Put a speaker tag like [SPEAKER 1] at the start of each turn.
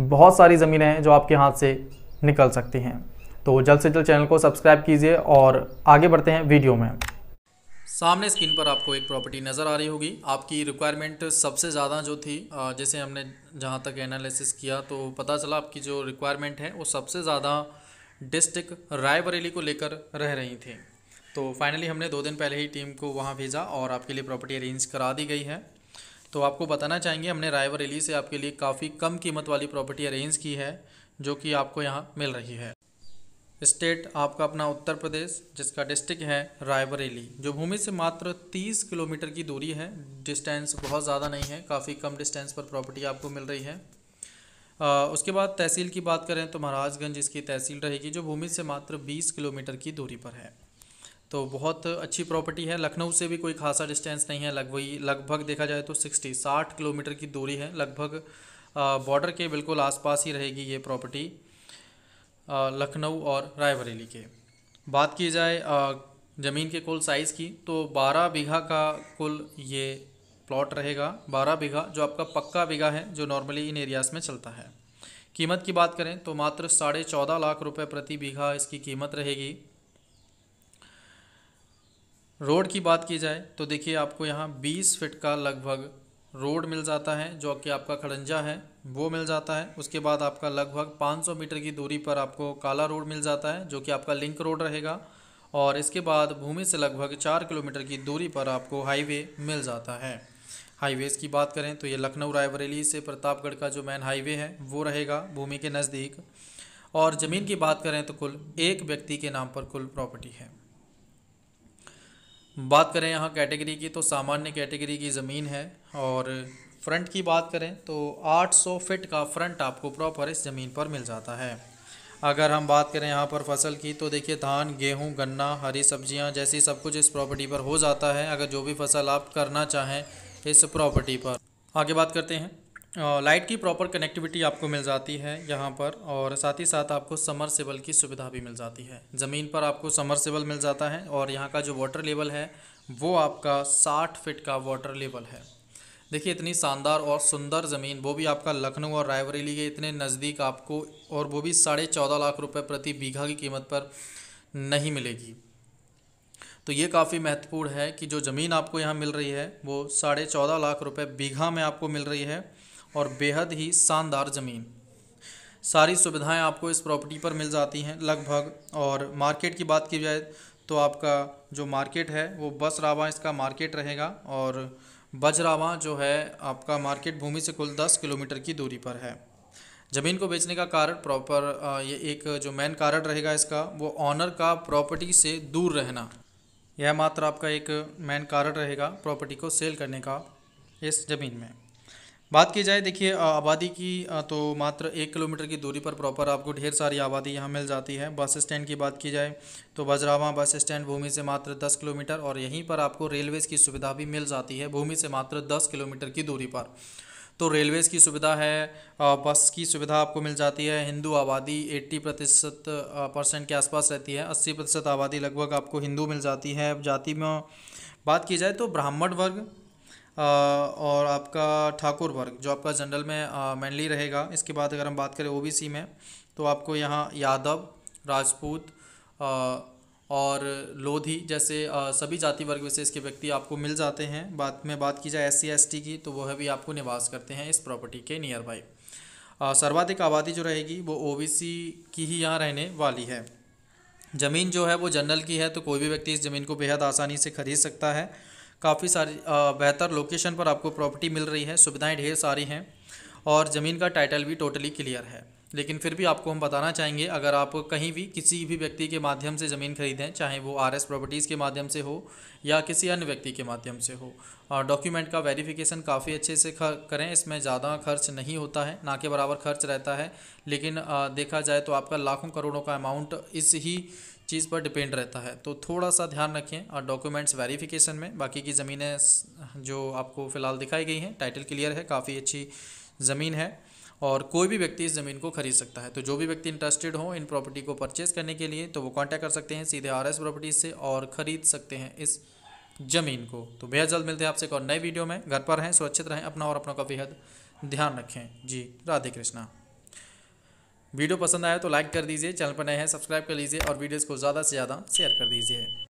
[SPEAKER 1] बहुत सारी ज़मीनें हैं जो आपके हाथ से निकल सकती हैं तो जल्द से जल्द चैनल को सब्सक्राइब कीजिए और आगे बढ़ते हैं वीडियो में सामने स्क्रीन पर आपको एक प्रॉपर्टी नज़र आ रही होगी आपकी रिक्वायरमेंट सबसे ज़्यादा जो थी जैसे हमने जहाँ तक एनालिसिस किया तो पता चला आपकी जो रिक्वायरमेंट है वो सबसे ज़्यादा डिस्ट्रिक्ट रायबरेली को लेकर रह रही थी तो फाइनली हमने दो दिन पहले ही टीम को वहाँ भेजा और आपके लिए प्रॉपर्टी अरेंज करा दी गई है तो आपको बताना चाहेंगे हमने रायबरेली से आपके लिए काफ़ी कम कीमत वाली प्रॉपर्टी अरेंज की है जो कि आपको यहाँ मिल रही है स्टेट आपका अपना उत्तर प्रदेश जिसका डिस्ट्रिक्ट है रायबरेली जो भूमि से मात्र 30 किलोमीटर की दूरी है डिस्टेंस बहुत ज़्यादा नहीं है काफ़ी कम डिस्टेंस पर प्रॉपर्टी आपको मिल रही है आ, उसके बाद तहसील की बात करें तो महाराजगंज इसकी तहसील रहेगी जो भूमि से मात्र 20 किलोमीटर की दूरी पर है तो बहुत अच्छी प्रॉपर्टी है लखनऊ से भी कोई खासा डिस्टेंस नहीं है लगभग लगभग देखा जाए तो सिक्सटी साठ किलोमीटर की दूरी है लगभग बॉर्डर के बिल्कुल आसपास ही रहेगी ये प्रॉपर्टी लखनऊ और रायबरेली के बात की जाए ज़मीन के कुल साइज़ की तो बारह बीघा का कुल ये प्लॉट रहेगा बारह बीघा जो आपका पक्का बीघा है जो नॉर्मली इन एरियाज़ में चलता है कीमत की बात करें तो मात्र साढ़े चौदह लाख रुपए प्रति बीघा इसकी कीमत रहेगी रोड की बात की जाए तो देखिए आपको यहाँ 20 फिट का लगभग रोड मिल जाता है जो कि आपका खड़ंजा है वो मिल जाता है उसके बाद आपका लगभग 500 मीटर की दूरी पर आपको काला रोड मिल जाता है जो कि आपका लिंक रोड रहेगा और इसके बाद भूमि से लगभग चार किलोमीटर की दूरी पर आपको हाईवे मिल जाता है हाईवेज़ की बात करें तो ये लखनऊ रायबरेली से प्रतापगढ़ का जो मेन हाईवे है वो रहेगा भूमि के नज़दीक और ज़मीन की बात करें तो कुल एक व्यक्ति के नाम पर कुल प्रॉपर्टी है बात करें यहाँ कैटेगरी की तो सामान्य कैटेगरी की ज़मीन है और फ्रंट की बात करें तो 800 फिट का फ्रंट आपको प्रॉपर इस ज़मीन पर मिल जाता है अगर हम बात करें यहाँ पर फसल की तो देखिए धान गेहूँ गन्ना हरी सब्जियाँ जैसी सब कुछ इस प्रॉपर्टी पर हो जाता है अगर जो भी फसल आप करना चाहें इस प्रॉपर्टी पर आगे बात करते हैं लाइट की प्रॉपर कनेक्टिविटी आपको मिल जाती है यहाँ पर और साथ ही साथ आपको समरसेबल की सुविधा भी मिल जाती है ज़मीन पर आपको समरसेबल मिल जाता है और यहाँ का जो वाटर लेवल है वो आपका साठ फिट का वाटर लेवल है देखिए इतनी शानदार और सुंदर ज़मीन वो भी आपका लखनऊ और रायबरेली के इतने नज़दीक आपको और वो भी साढ़े चौदह लाख रुपये प्रति बीघा की कीमत पर नहीं मिलेगी तो ये काफ़ी महत्वपूर्ण है कि जो ज़मीन आपको यहाँ मिल रही है वो साढ़े चौदह लाख रुपये बीघा में आपको मिल रही है और बेहद ही शानदार ज़मीन सारी सुविधाएं आपको इस प्रॉपर्टी पर मिल जाती हैं लगभग और मार्केट की बात की जाए तो आपका जो मार्केट है वो बस रावा इसका मार्केट रहेगा और बजरावा जो है आपका मार्केट भूमि से कुल दस किलोमीटर की दूरी पर है ज़मीन को बेचने का कारण प्रॉपर ये एक जो मेन कारण रहेगा इसका वो ऑनर का प्रॉपर्टी से दूर रहना यह मात्र आपका एक मेन कारण रहेगा प्रॉपर्टी को सेल करने का इस ज़मीन में बात की जाए देखिए आबादी की तो मात्र एक किलोमीटर की दूरी पर प्रॉपर आपको ढेर सारी आबादी यहाँ मिल जाती है बस स्टैंड की बात की जाए तो बजरावा बस स्टैंड भूमि से मात्र दस किलोमीटर और यहीं पर आपको रेलवेज़ की सुविधा भी मिल जाती है भूमि से मात्र दस किलोमीटर की दूरी पर तो रेलवेज़ की सुविधा है बस की सुविधा आपको मिल जाती है हिंदू आबादी एट्टी प्रतिशत परसेंट के आसपास रहती है अस्सी प्रतिशत आबादी लगभग आपको हिंदू मिल जाती है जाति में बात की जाए तो ब्राह्मण वर्ग और आपका ठाकुर वर्ग जो आपका जनरल में मैनली रहेगा इसके बाद अगर हम बात करें ओबीसी में तो आपको यहाँ यादव राजपूत और लोधी जैसे सभी जाति वर्ग विशेष के व्यक्ति आपको मिल जाते हैं बात में बात की जाए एस सी की तो वह भी आपको निवास करते हैं इस प्रॉपर्टी के नियर बाई सर्वाधिक आबादी जो रहेगी वो ओबीसी की ही यहाँ रहने वाली है ज़मीन जो है वो जनरल की है तो कोई भी व्यक्ति इस ज़मीन को बेहद आसानी से खरीद सकता है काफ़ी सारी बेहतर लोकेशन पर आपको प्रॉपर्टी मिल रही है सुविधाएं ढेर सारी हैं और ज़मीन का टाइटल भी टोटली क्लियर है लेकिन फिर भी आपको हम बताना चाहेंगे अगर आप कहीं भी किसी भी व्यक्ति के माध्यम से ज़मीन खरीदें चाहे वो आर एस प्रॉपर्टीज़ के माध्यम से हो या किसी अन्य व्यक्ति के माध्यम से हो डॉक्यूमेंट का वेरिफिकेशन काफ़ी अच्छे से करें इसमें ज़्यादा खर्च नहीं होता है ना के बराबर खर्च रहता है लेकिन आ, देखा जाए तो आपका लाखों करोड़ों का अमाउंट इस ही चीज़ पर डिपेंड रहता है तो थोड़ा सा ध्यान रखें और डॉक्यूमेंट्स वेरिफिकेशन में बाकी की ज़मीनें जो आपको फ़िलहाल दिखाई गई हैं टाइटल क्लियर है काफ़ी अच्छी ज़मीन है और कोई भी व्यक्ति इस ज़मीन को खरीद सकता है तो जो भी व्यक्ति इंटरेस्टेड हो इन प्रॉपर्टी को परचेज़ करने के लिए तो वो कांटेक्ट कर सकते हैं सीधे आर एस प्रॉपर्टीज से और ख़रीद सकते हैं इस ज़मीन को तो बेहद जल्द मिलते हैं आपसे एक और नए वीडियो में घर पर रहें सुरक्षित रहें अपना और अपनों का बेहद ध्यान रखें जी राधे कृष्णा वीडियो पसंद आया तो लाइक कर दीजिए चैनल पर नए हैं सब्सक्राइब कर लीजिए और वीडियोज़ को ज़्यादा से ज़्यादा शेयर कर दीजिए